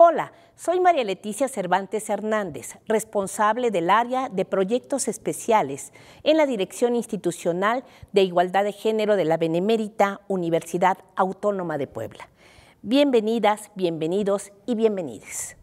Hola, soy María Leticia Cervantes Hernández, responsable del área de proyectos especiales en la Dirección Institucional de Igualdad de Género de la Benemérita Universidad Autónoma de Puebla. Bienvenidas, bienvenidos y bienvenides.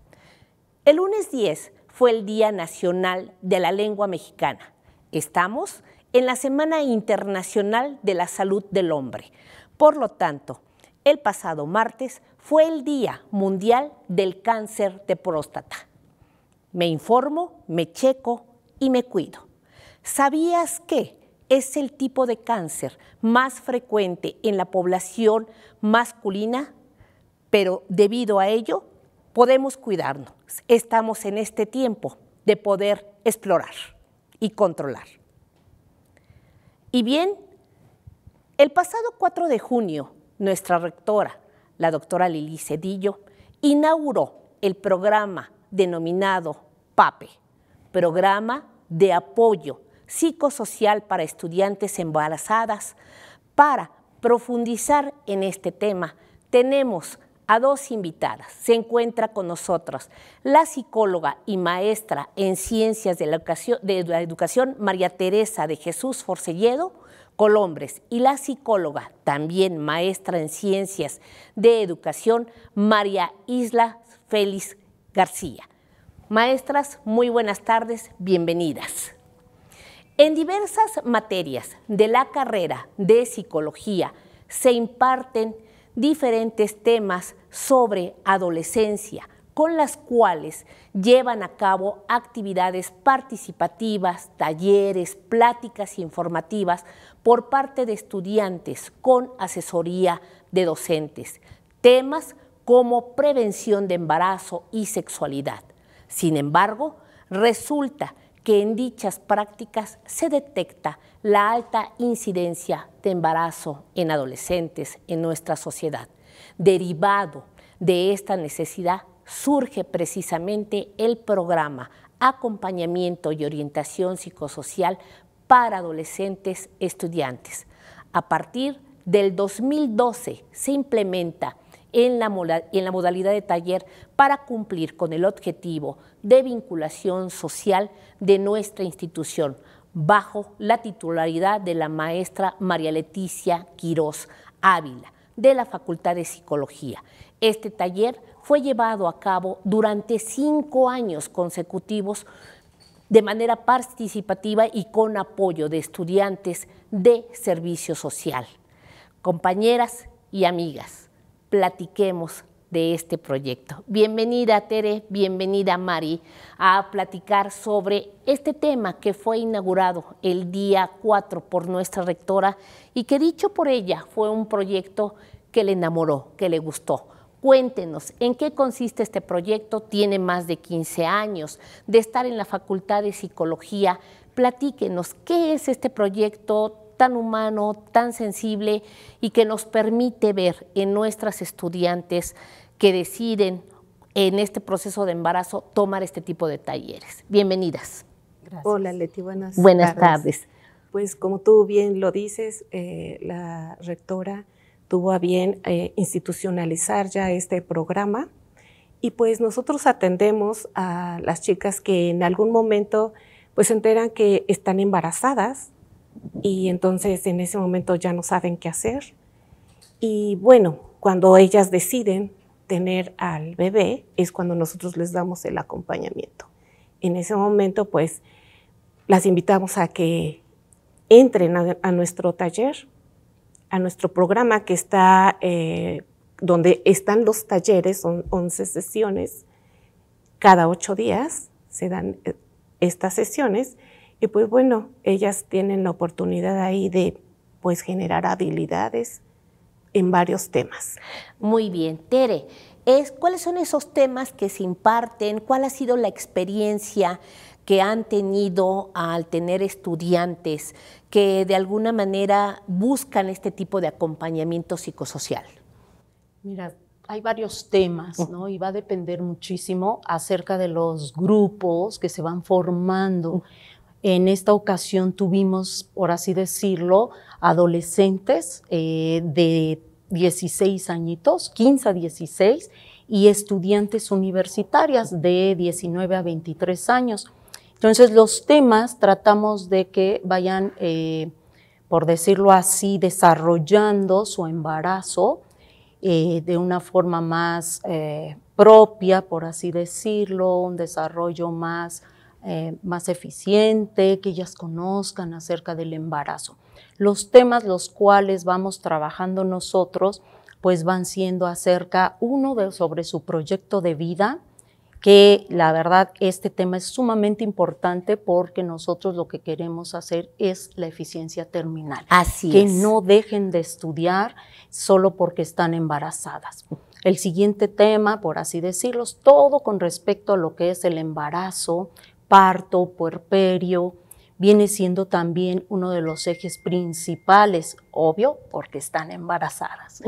El lunes 10 fue el Día Nacional de la Lengua Mexicana. Estamos en la Semana Internacional de la Salud del Hombre. Por lo tanto, el pasado martes fue el Día Mundial del Cáncer de Próstata. Me informo, me checo y me cuido. ¿Sabías que es el tipo de cáncer más frecuente en la población masculina? Pero debido a ello, podemos cuidarnos. Estamos en este tiempo de poder explorar y controlar. Y bien, el pasado 4 de junio, nuestra rectora, la doctora Lili Cedillo, inauguró el programa denominado PAPE, Programa de Apoyo Psicosocial para Estudiantes Embarazadas. Para profundizar en este tema, tenemos a dos invitadas. Se encuentra con nosotros la psicóloga y maestra en ciencias de la educación, de la educación María Teresa de Jesús Forcelledo, Colombres y la psicóloga, también maestra en ciencias de educación, María Isla Félix García. Maestras, muy buenas tardes, bienvenidas. En diversas materias de la carrera de psicología se imparten diferentes temas sobre adolescencia, con las cuales llevan a cabo actividades participativas, talleres, pláticas informativas por parte de estudiantes con asesoría de docentes, temas como prevención de embarazo y sexualidad. Sin embargo, resulta que en dichas prácticas se detecta la alta incidencia de embarazo en adolescentes en nuestra sociedad. Derivado de esta necesidad surge precisamente el programa Acompañamiento y Orientación Psicosocial para adolescentes estudiantes. A partir del 2012 se implementa en la, modalidad de taller para cumplir con el objetivo de vinculación social de nuestra institución bajo la titularidad de la maestra María Leticia Quirós Ávila de la Facultad de Psicología. Este taller fue llevado a cabo durante cinco años consecutivos de manera participativa y con apoyo de estudiantes de servicio social. Compañeras y amigas, platiquemos de este proyecto. Bienvenida Tere, bienvenida Mari a platicar sobre este tema que fue inaugurado el día 4 por nuestra rectora y que dicho por ella fue un proyecto que le enamoró, que le gustó. Cuéntenos, ¿en qué consiste este proyecto? Tiene más de 15 años de estar en la Facultad de Psicología. Platíquenos, ¿qué es este proyecto tan humano, tan sensible y que nos permite ver en nuestras estudiantes que deciden en este proceso de embarazo tomar este tipo de talleres? Bienvenidas. Hola Leti, buenas, buenas tardes. Pues como tú bien lo dices, eh, la rectora tuvo a bien eh, institucionalizar ya este programa y pues nosotros atendemos a las chicas que en algún momento pues enteran que están embarazadas y entonces en ese momento ya no saben qué hacer. Y bueno, cuando ellas deciden tener al bebé es cuando nosotros les damos el acompañamiento. En ese momento pues las invitamos a que entren a nuestro taller a nuestro programa que está, eh, donde están los talleres, son 11 sesiones, cada ocho días se dan eh, estas sesiones y pues bueno, ellas tienen la oportunidad ahí de pues generar habilidades en varios temas. Muy bien, Tere, es, ¿cuáles son esos temas que se imparten? ¿Cuál ha sido la experiencia que han tenido al tener estudiantes que de alguna manera buscan este tipo de acompañamiento psicosocial? Mira, hay varios temas, ¿no? Y va a depender muchísimo acerca de los grupos que se van formando. En esta ocasión tuvimos, por así decirlo, adolescentes eh, de 16 añitos, 15 a 16, y estudiantes universitarias de 19 a 23 años. Entonces los temas tratamos de que vayan, eh, por decirlo así, desarrollando su embarazo eh, de una forma más eh, propia, por así decirlo, un desarrollo más, eficiente, que ellas conozcan acerca del embarazo. Los temas los cuales vamos trabajando nosotros, pues van siendo acerca, uno, sobre su proyecto de vida, que la verdad este tema es sumamente importante porque nosotros lo que queremos hacer es la eficiencia terminal. Así que no dejen de estudiar solo porque están embarazadas. El siguiente tema, por así decirlo, todo con respecto a lo que es el embarazo, parto, puerperio, viene siendo también uno de los ejes principales, obvio, porque están embarazadas.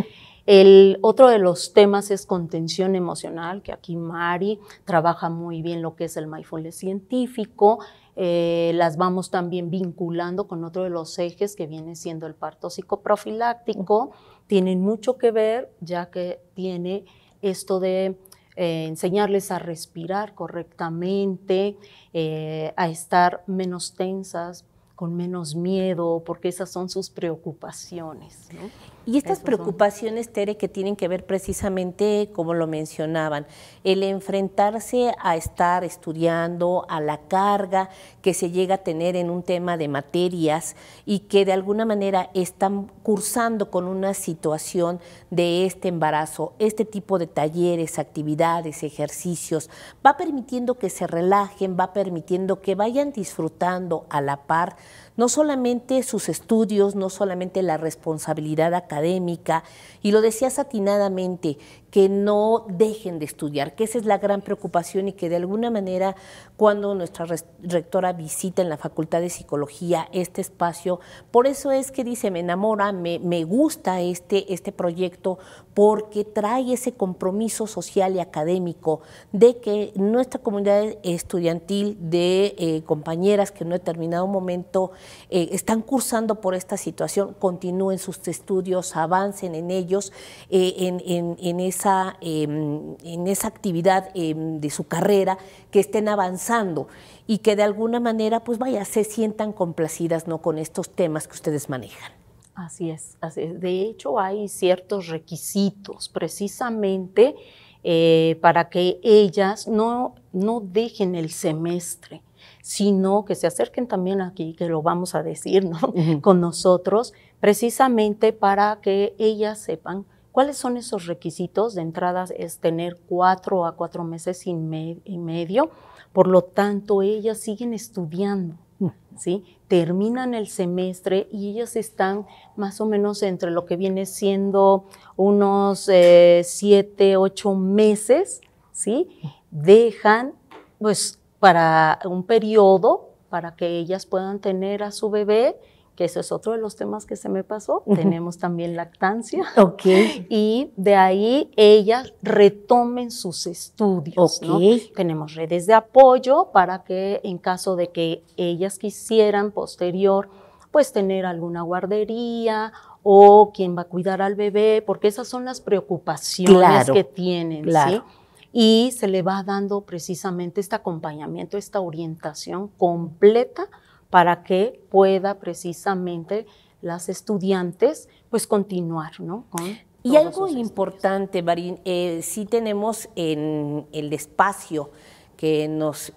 El otro de los temas es contención emocional, que aquí Mari trabaja muy bien lo que es el mindfulness científico. Eh, las vamos también vinculando con otro de los ejes que viene siendo el parto psicoprofiláctico. Tienen mucho que ver, ya que tiene esto de eh, enseñarles a respirar correctamente, eh, a estar menos tensas, con menos miedo, porque esas son sus preocupaciones. Y estas preocupaciones, Tere, que tienen que ver precisamente, como lo mencionaban, el enfrentarse a estar estudiando, a la carga que se llega a tener en un tema de materias y que de alguna manera están cursando con una situación de este embarazo, este tipo de talleres, actividades, ejercicios, va permitiendo que se relajen, va permitiendo que vayan disfrutando a la par no solamente sus estudios, no solamente la responsabilidad académica, y lo decía satinadamente que no dejen de estudiar, que esa es la gran preocupación y que de alguna manera cuando nuestra rectora visita en la Facultad de Psicología este espacio, por eso es que dice, me enamora, me, gusta este, este proyecto, porque trae ese compromiso social y académico de que nuestra comunidad estudiantil de eh, compañeras que en un determinado momento eh, están cursando por esta situación, continúen sus estudios, avancen en ellos, eh, en esa Em, en esa actividad em, de su carrera, que estén avanzando y que de alguna manera, pues vaya, se sientan complacidas ¿no? con estos temas que ustedes manejan. Así es, así es. De hecho, hay ciertos requisitos precisamente eh, para que ellas no, no dejen el semestre sino que se acerquen también aquí, que lo vamos a decir ¿no? con nosotros, precisamente para que ellas sepan ¿Cuáles son esos requisitos? De entrada es tener cuatro a cuatro meses y, medio, por lo tanto ellas siguen estudiando, Terminan el semestre y ellas están más o menos entre lo que viene siendo unos eh, siete, ocho meses, Dejan, pues, para un periodo para que ellas puedan tener a su bebé que eso es otro de los temas que se me pasó. Tenemos también lactancia. Y de ahí ellas retomen sus estudios. Tenemos redes de apoyo para que en caso de que ellas quisieran posterior, pues tener alguna guardería o quién va a cuidar al bebé, porque esas son las preocupaciones que tienen. y se le va dando precisamente este acompañamiento, esta orientación completa para que pueda precisamente las estudiantes pues continuar, ¿no? Con y algo importante, Marín, eh, sí tenemos en el espacio que,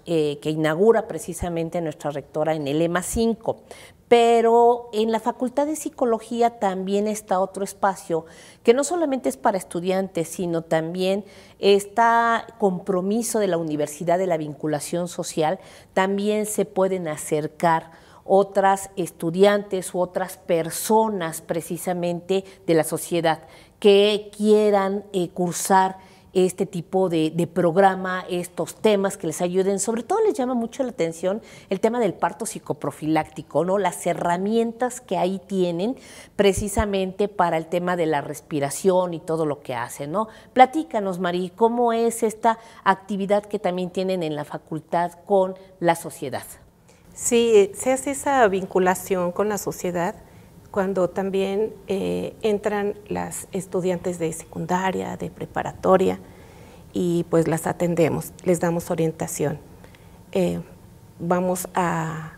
eh, que inaugura precisamente nuestra rectora en el EMA 5, pero en la Facultad de Psicología también está otro espacio que no solamente es para estudiantes, sino también está compromiso de la Universidad de la Vinculación Social, también se pueden acercar otras estudiantes u otras personas precisamente de la sociedad que quieran eh, cursar este tipo de, programa, estos temas que les ayuden. Sobre todo les llama mucho la atención el tema del parto psicoprofiláctico, ¿no? Las herramientas que ahí tienen precisamente para el tema de la respiración y todo lo que hacen, ¿no? Platícanos, Mari, ¿cómo es esta actividad que también tienen en la facultad con la sociedad? Sí, eh, se hace esa vinculación con la sociedad cuando también eh, entran las estudiantes de secundaria, de preparatoria, y pues las atendemos, les damos orientación. Eh, vamos a,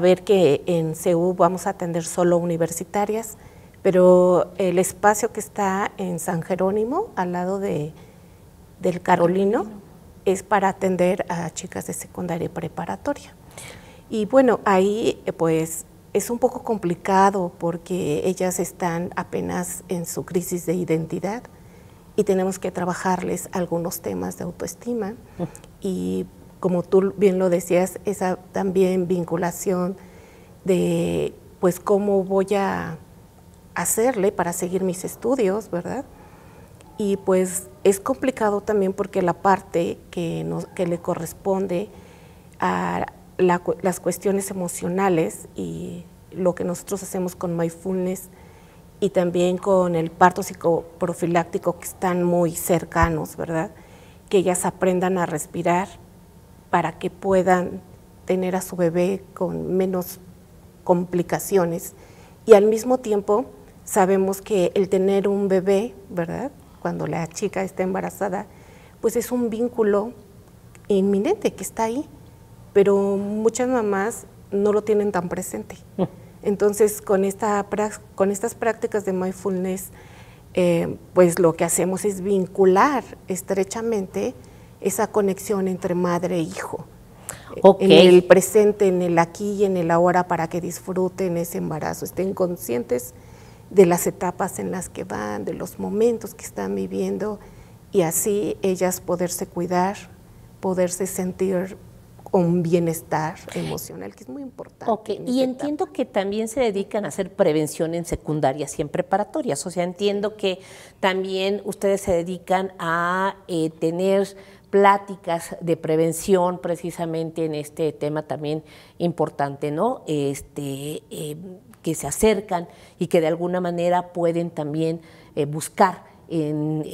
ver que en CEU vamos a atender solo universitarias, pero el espacio que está en San Jerónimo, al lado de, del Carolino, es para atender a chicas de secundaria y preparatoria. Y bueno, ahí eh, pues es un poco complicado porque ellas están apenas en su crisis de identidad y tenemos que trabajarles algunos temas de autoestima y como tú bien lo decías, esa también vinculación de pues cómo voy a hacerle para seguir mis estudios, ¿verdad? Y pues es complicado también porque la parte que, nos, que le corresponde a, las cuestiones emocionales y lo que nosotros hacemos con mindfulness y también con el parto psicoprofiláctico que están muy cercanos, ¿verdad? Que ellas aprendan a respirar para que puedan tener a su bebé con menos complicaciones. Y al mismo tiempo sabemos que el tener un bebé, ¿verdad? Cuando la chica está embarazada, pues es un vínculo inminente que está ahí pero muchas mamás no lo tienen tan presente. Mm. Entonces, con, esta, con estas prácticas de mindfulness, eh, pues lo que hacemos es vincular estrechamente esa conexión entre madre e hijo. Eh, en el presente, en el aquí y en el ahora para que disfruten ese embarazo, estén conscientes de las etapas en las que van, de los momentos que están viviendo y así ellas poderse cuidar, poderse sentir un bienestar emocional, que es muy importante. Ok, y entiendo que también se dedican a hacer prevención en secundarias y en preparatorias, o sea, entiendo que también ustedes se dedican a eh, tener pláticas de prevención precisamente en este tema también importante, ¿no? Este, eh, que se acercan y que de alguna manera pueden también eh, buscar en,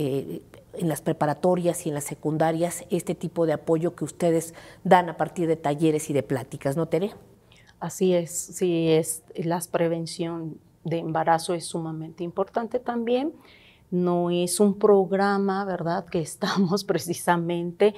en las preparatorias y en las secundarias este tipo de apoyo que ustedes dan a partir de talleres y de pláticas, ¿no, Tere? Así es, sí, es la prevención de embarazo es sumamente importante también no es un programa, ¿verdad? Que estamos precisamente,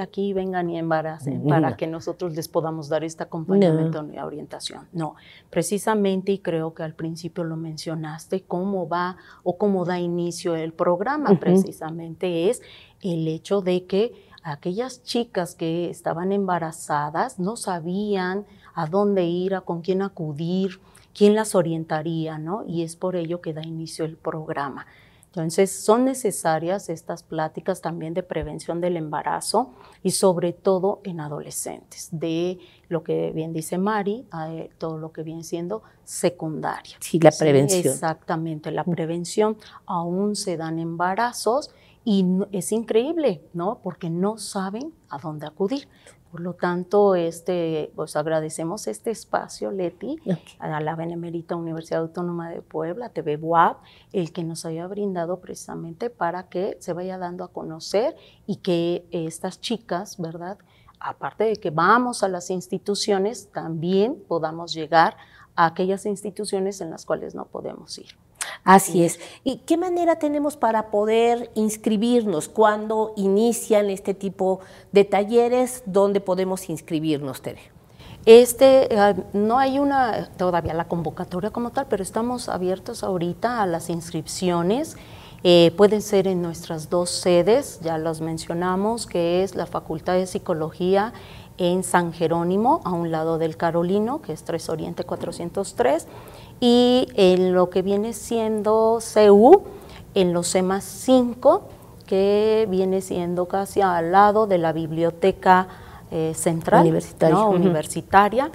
aquí vengan y embaracen para que nosotros les podamos dar este acompañamiento y orientación. No, precisamente, y creo que al principio lo mencionaste, cómo va o cómo da inicio el programa, precisamente es el hecho de que aquellas chicas que estaban embarazadas no sabían a dónde ir, a con quién acudir, quién las orientaría, ¿no? Y es por ello que da inicio el programa. Entonces, son necesarias estas pláticas también de prevención del embarazo y sobre todo en adolescentes, de lo que bien dice Mari, eh, todo lo que viene siendo secundaria. Sí, la prevención. exactamente, la mm. prevención. Aún se dan embarazos y es increíble, ¿no? Porque no saben a dónde acudir. Por lo tanto, este, pues agradecemos este espacio, Leti, a la Benemerita Universidad Autónoma de Puebla, TV WAP, el que nos haya brindado precisamente para que se vaya dando a conocer y que estas chicas, ¿verdad? Aparte de que vamos a las instituciones, también podamos llegar a aquellas instituciones en las cuales no podemos ir. Así es. ¿Y qué manera tenemos para poder inscribirnos? ¿Cuándo inician este tipo de talleres? ¿Dónde podemos inscribirnos, Tere? Este, eh, no hay una, todavía la convocatoria como tal, pero estamos abiertos ahorita a las inscripciones. Eh, pueden ser en nuestras dos sedes, ya las mencionamos, que es la Facultad de Psicología en San Jerónimo, a un lado del Carolino, que es 3 Oriente 403 y en eh, lo que viene siendo CU, en los semas 5, que viene siendo casi al lado de la biblioteca eh, central universitaria.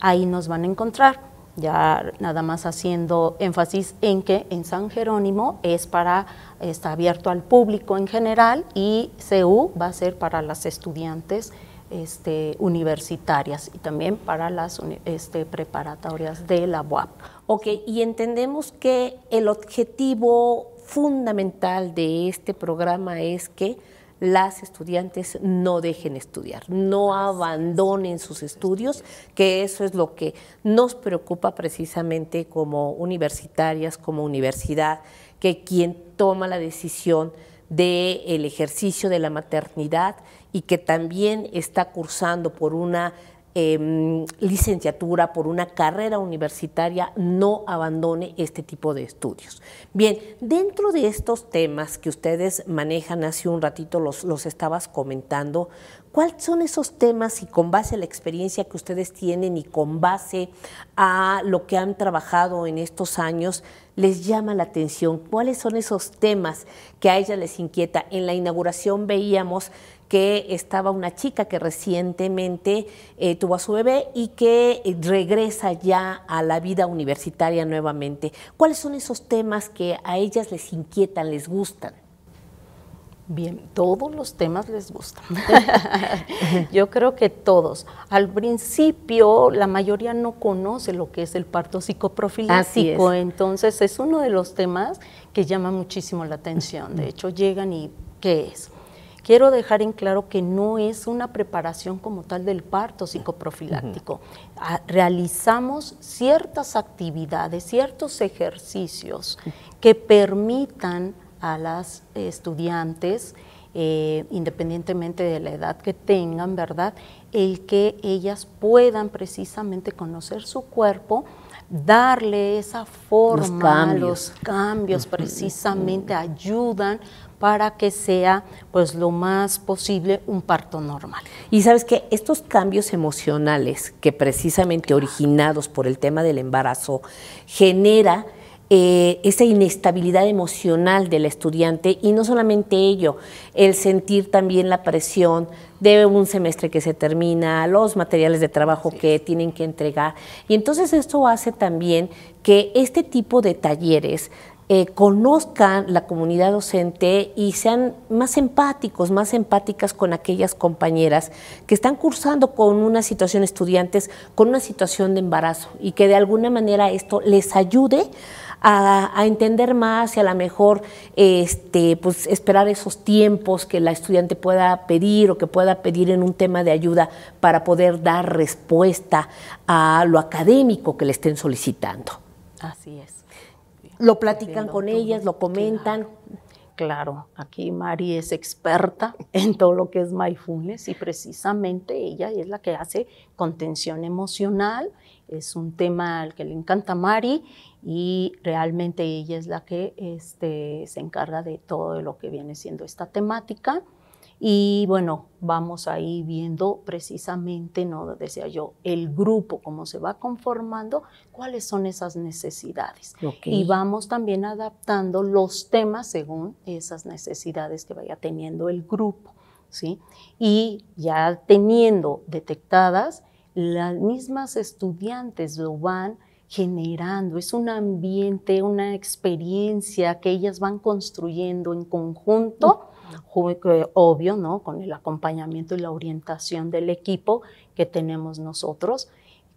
ahí nos van a encontrar. Ya nada más haciendo énfasis en que en San Jerónimo es para, está abierto al público en general y CU va a ser para las estudiantes este, universitarias y también para las este, preparatorias de la UAP. Ok, y entendemos que el objetivo fundamental de este programa es que las estudiantes no dejen estudiar, no abandonen sus estudios, que eso es lo que nos preocupa precisamente como universitarias, como universidad, que quien toma la decisión del ejercicio de la maternidad y que también está cursando por una em, licenciatura, por una carrera universitaria, no abandone este tipo de estudios. Bien, dentro de estos temas que ustedes manejan, hace un ratito los, los estabas comentando, ¿Cuáles son esos temas y con base a la experiencia que ustedes tienen y con base a lo que han trabajado en estos años, les llama la atención? ¿Cuáles son esos temas que a ellas les inquieta? En la inauguración veíamos que estaba una chica que recientemente eh, tuvo a su bebé y que eh, regresa ya a la vida universitaria nuevamente. ¿Cuáles son esos temas que a ellas les inquietan, les gustan? Bien, todos los temas les gustan. Yo creo que todos. Al principio la mayoría no conoce lo que es el parto psicoprofiláctico, entonces es uno de los temas que llama muchísimo la atención. De hecho, llegan y ¿qué es? Quiero dejar en claro que no es una preparación como tal del parto psicoprofiláctico. Ah, realizamos ciertas actividades, ciertos ejercicios que permitan a las eh, estudiantes, eh, independientemente de la edad que tengan, ¿verdad? El que ellas puedan precisamente conocer su cuerpo, darle esa forma, a los cambios precisamente ayudan para que sea pues lo más posible un parto normal. Y sabes que estos cambios emocionales que precisamente originados por el tema del embarazo genera eh, esa inestabilidad emocional del estudiante y no solamente ello, el sentir también la presión de un semestre que se termina, los materiales de trabajo que tienen que entregar. Y entonces esto hace también que este tipo de talleres eh, conozcan la comunidad docente y sean más empáticos, más empáticas con aquellas compañeras que están cursando con una situación estudiantes, con una situación de embarazo y que de alguna manera esto les ayude a, entender más y a lo mejor este, pues, esperar esos tiempos que la estudiante pueda pedir o que pueda pedir en un tema de ayuda para poder dar respuesta a lo académico que le estén solicitando. Así es. Lo platican con ellas, lo comentan. Claro. aquí Mari es experta en todo lo que es mindfulness y precisamente ella es la que hace contención emocional es un tema al que le encanta Mari y realmente ella es la que este, se encarga de todo lo que viene siendo esta temática. Y bueno, vamos ahí viendo precisamente, ¿no? Decía yo, el grupo, cómo se va conformando, cuáles son esas necesidades. Y vamos también adaptando los temas según esas necesidades que vaya teniendo el grupo, ¿sí? Y ya teniendo detectadas, las mismas estudiantes lo van generando, es un ambiente, una experiencia que ellas van construyendo en conjunto, obvio, ¿no? Con el acompañamiento y la orientación del equipo que tenemos nosotros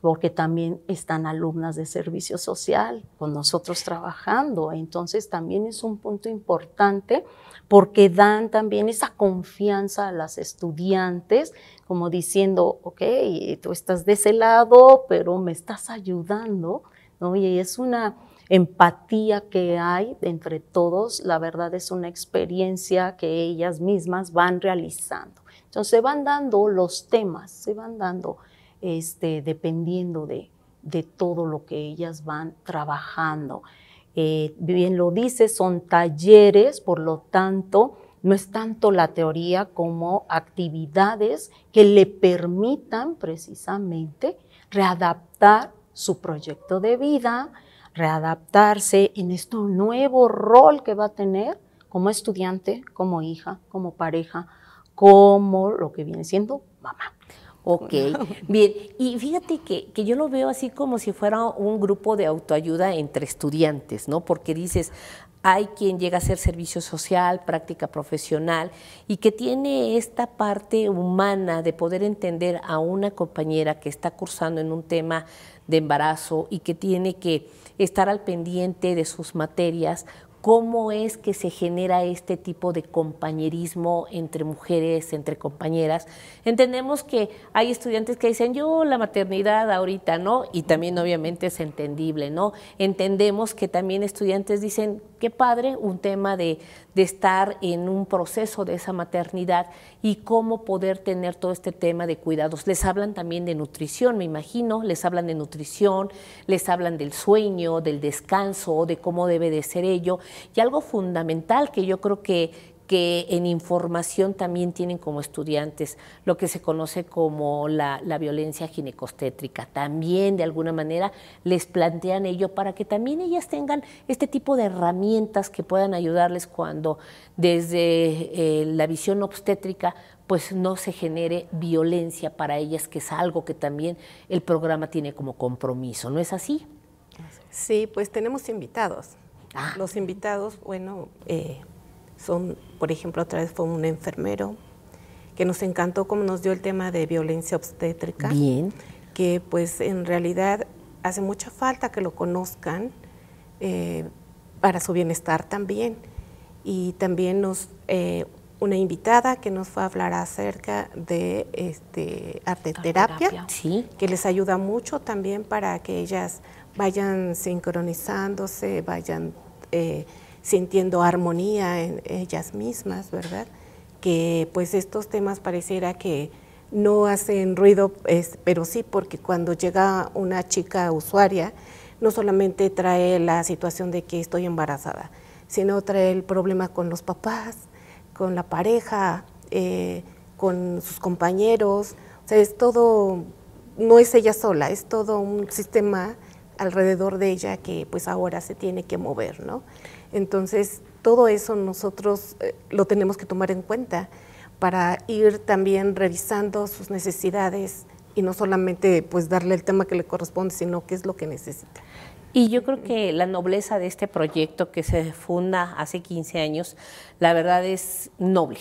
porque también están alumnas de servicio social con nosotros trabajando. Entonces también es un punto importante porque dan también esa confianza a las estudiantes, como diciendo, ok, tú estás de ese lado, pero me estás ayudando, Y es una empatía que hay entre todos, la verdad es una experiencia que ellas mismas van realizando. Entonces se van dando los temas, se van dando este, dependiendo de, todo lo que ellas van trabajando. Eh, bien lo dice, son talleres, por lo tanto, no es tanto la teoría como actividades que le permitan precisamente readaptar su proyecto de vida, readaptarse en este nuevo rol que va a tener como estudiante, como hija, como pareja, como lo que viene siendo mamá. Ok, bien. Y fíjate que, que, yo lo veo así como si fuera un grupo de autoayuda entre estudiantes, ¿no? Porque dices, hay quien llega a hacer servicio social, práctica profesional, y que tiene esta parte humana de poder entender a una compañera que está cursando en un tema de embarazo y que tiene que estar al pendiente de sus materias, cómo es que se genera este tipo de compañerismo entre mujeres, entre compañeras. Entendemos que hay estudiantes que dicen, yo la maternidad ahorita no, y también obviamente es entendible, ¿no? Entendemos que también estudiantes dicen, qué padre, un tema de, estar en un proceso de esa maternidad y cómo poder tener todo este tema de cuidados. Les hablan también de nutrición, me imagino, les hablan de nutrición, les hablan del sueño, del descanso, de cómo debe de ser ello y algo fundamental que yo creo que, en información también tienen como estudiantes, lo que se conoce como la, violencia ginecostétrica. También, de alguna manera, les plantean ello para que también ellas tengan este tipo de herramientas que puedan ayudarles cuando desde eh, la visión obstétrica pues no se genere violencia para ellas, que es algo que también el programa tiene como compromiso, ¿no es así? Sí, pues tenemos invitados. Ah. Los invitados, bueno, eh, son, por ejemplo, otra vez fue un enfermero que nos encantó como nos dio el tema de violencia obstétrica. Bien. Que pues en realidad hace mucha falta que lo conozcan eh, para su bienestar también. Y también nos eh, una invitada que nos fue a hablar acerca de este, arteterapia, ¿Terapia? que les ayuda mucho también para que ellas vayan sincronizándose, vayan eh, sintiendo armonía en ellas mismas, ¿verdad? Que pues estos temas pareciera que no hacen ruido, pero sí porque cuando llega una chica usuaria, no solamente trae la situación de que estoy embarazada, sino trae el problema con los papás, con la pareja, eh, con sus compañeros. O sea, es todo, no es ella sola, es todo un sistema alrededor de ella que pues ahora se tiene que mover, ¿no? Entonces, todo eso nosotros eh, lo tenemos que tomar en cuenta para ir también revisando sus necesidades y no solamente pues darle el tema que le corresponde, sino qué es lo que necesita. Y yo creo que la nobleza de este proyecto que se funda hace 15 años, la verdad es noble.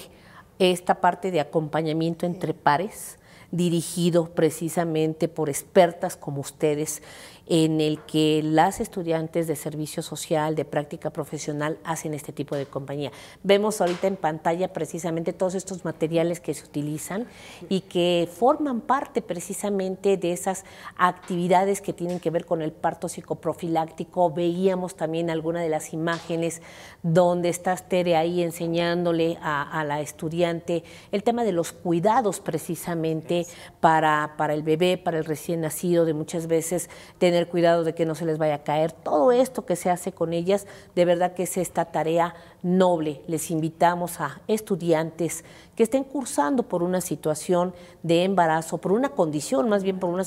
Esta parte de acompañamiento entre pares, dirigido precisamente por expertas como ustedes en el que las estudiantes de servicio social, de práctica profesional, hacen este tipo de compañía. Vemos ahorita en pantalla precisamente todos estos materiales que se utilizan y que forman parte precisamente de esas actividades que tienen que ver con el parto psicoprofiláctico. Veíamos también alguna de las imágenes donde está Tere ahí enseñándole a, a la estudiante el tema de los cuidados precisamente para, para el bebé, para el recién nacido, de muchas veces tener cuidado de que no se les vaya a caer. Todo esto que se hace con ellas, de verdad que es esta tarea noble. Les invitamos a estudiantes que estén cursando por una situación de embarazo, por una condición, más bien por una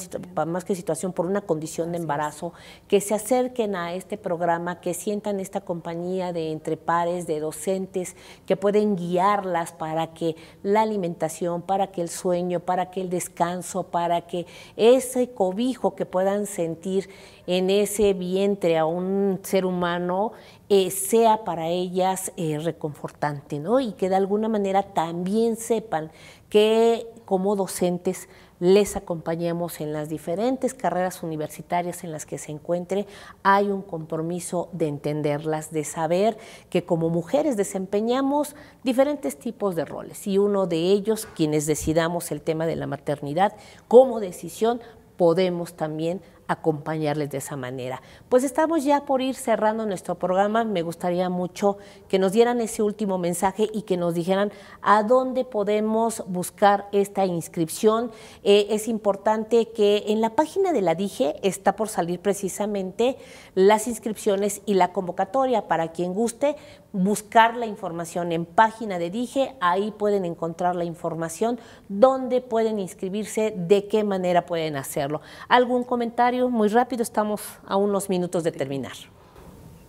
más que situación, por una condición de embarazo, que se acerquen a este programa, que sientan esta compañía de entre pares, de docentes, que pueden guiarlas para que la alimentación, para que el sueño, para que el descanso, para que ese cobijo que puedan sentir en ese vientre a un ser humano eh, sea para ellas eh, reconfortante, ¿no? Y que de alguna manera también sepan que como docentes les acompañamos en las diferentes carreras universitarias en las que se encuentre, hay un compromiso de entenderlas, de saber que como mujeres desempeñamos diferentes tipos de roles y uno de ellos, quienes decidamos el tema de la maternidad como decisión, podemos también acompañarles de esa manera. Pues estamos ya por ir cerrando nuestro programa. Me gustaría mucho que nos dieran ese último mensaje y que nos dijeran a dónde podemos buscar esta inscripción. Eh, es importante que en la página de la DIGE está por salir precisamente las inscripciones y la convocatoria para quien guste buscar la información en página de DIJE, ahí pueden encontrar la información, dónde pueden inscribirse, de qué manera pueden hacerlo. ¿Algún comentario? Muy rápido, estamos a unos minutos de terminar.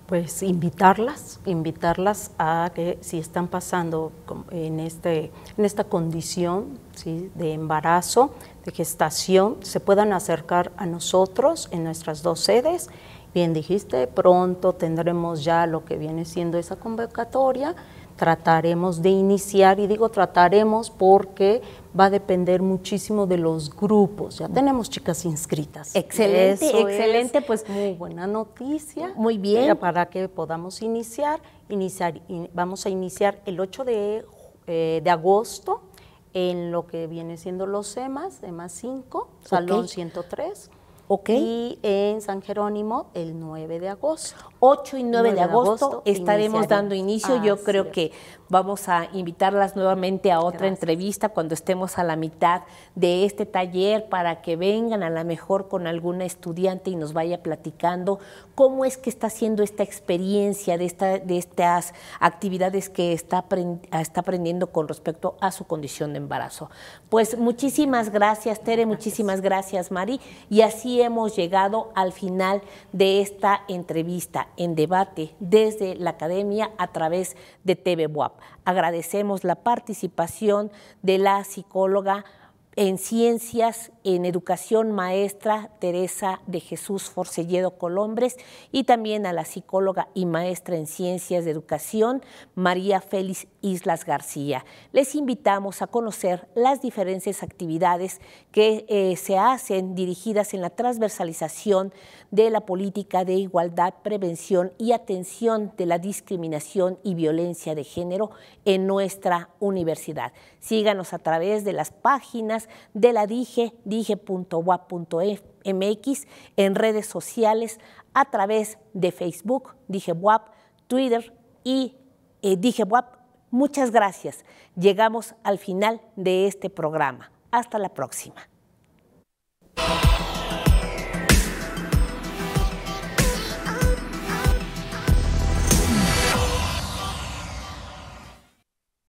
Pues invitarlas, invitarlas a que si están pasando en, este, en esta condición de embarazo, de gestación, se puedan acercar a nosotros en nuestras dos sedes bien dijiste, pronto tendremos ya lo que viene siendo esa convocatoria, trataremos de iniciar, y digo trataremos porque va a depender muchísimo de los grupos. Ya tenemos chicas inscritas. Excelente, excelente, pues muy buena noticia. Muy bien. Para que podamos iniciar, iniciar vamos a iniciar el 8 eh, de, agosto en lo que viene siendo los EMAS, EMAS 5, Salón 103. Y en San Jerónimo el 9 de agosto. 8 y 9, de, agosto, estaremos dando inicio. Yo creo que vamos a invitarlas nuevamente a otra entrevista cuando estemos a la mitad de este taller para que vengan a lo mejor con alguna estudiante y nos vaya platicando cómo es que está haciendo esta experiencia de, esta, de estas actividades que está, aprendiendo con respecto a su condición de embarazo. Pues muchísimas gracias, Tere, muchísimas gracias, Mari. Y así hemos llegado al final de esta entrevista en debate desde la academia a través de TV Agradecemos la participación de la psicóloga en Ciencias, en Educación Maestra Teresa de Jesús Forcelledo Colombres y también a la psicóloga y maestra en Ciencias de Educación María Félix Islas García. Les invitamos a conocer las diferentes actividades que eh, se hacen dirigidas en la transversalización de la política de igualdad, prevención y atención de la discriminación y violencia de género en nuestra universidad. Síganos a través de las páginas de la dije dije.wap.mx, e en redes sociales, a través de Facebook, WAP, Twitter y eh, Dije Muchas gracias. Llegamos al final de este programa. Hasta la próxima.